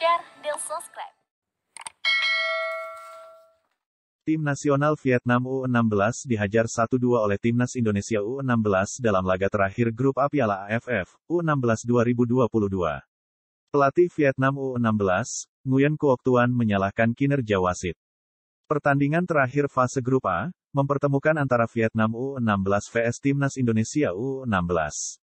share, dan subscribe. Tim nasional Vietnam U16 dihajar 1-2 oleh timnas Indonesia U16 dalam laga terakhir grup A Piala AFF U16 2022. Pelatih Vietnam U16, Nguyen Kuok Tuan menyalahkan kinerja wasit. Pertandingan terakhir fase grup A, mempertemukan antara Vietnam U16 vs Timnas Indonesia U16.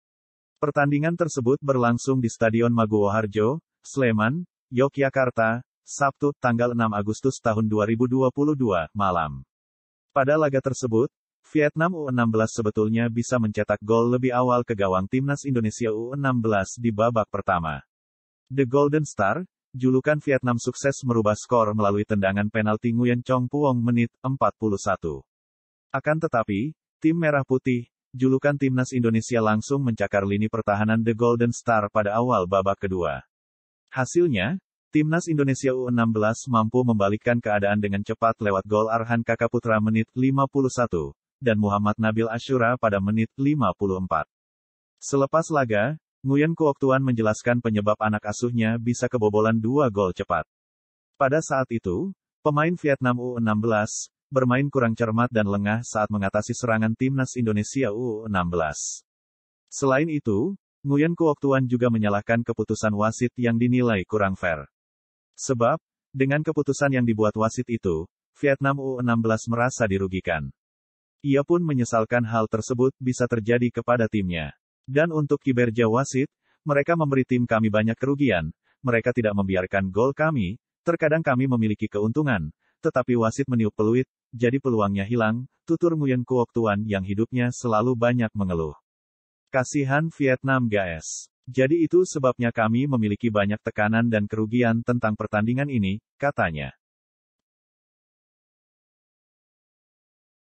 Pertandingan tersebut berlangsung di Stadion Maguwo Harjo, Sleman, Yogyakarta, Sabtu, tanggal 6 Agustus tahun 2022, malam. Pada laga tersebut, Vietnam U16 sebetulnya bisa mencetak gol lebih awal ke gawang timnas Indonesia U16 di babak pertama. The Golden Star, julukan Vietnam sukses merubah skor melalui tendangan penalti Nguyen Chong Puong menit 41. Akan tetapi, tim Merah Putih, julukan timnas Indonesia langsung mencakar lini pertahanan The Golden Star pada awal babak kedua. Hasilnya, Timnas Indonesia U16 mampu membalikkan keadaan dengan cepat lewat gol Arhan Kakaputra menit 51, dan Muhammad Nabil Ashura pada menit 54. Selepas laga, Nguyen Kuoktuan menjelaskan penyebab anak asuhnya bisa kebobolan dua gol cepat. Pada saat itu, pemain Vietnam U16 bermain kurang cermat dan lengah saat mengatasi serangan timnas Indonesia U16. Selain itu, Nguyen Kuoktuan juga menyalahkan keputusan wasit yang dinilai kurang fair. Sebab, dengan keputusan yang dibuat wasit itu, Vietnam U16 merasa dirugikan. Ia pun menyesalkan hal tersebut bisa terjadi kepada timnya. Dan untuk kiberja wasit, mereka memberi tim kami banyak kerugian, mereka tidak membiarkan gol kami, terkadang kami memiliki keuntungan, tetapi wasit meniup peluit, jadi peluangnya hilang, tutur Nguyen Kuok Tuan yang hidupnya selalu banyak mengeluh. Kasihan Vietnam guys. Jadi itu sebabnya kami memiliki banyak tekanan dan kerugian tentang pertandingan ini, katanya.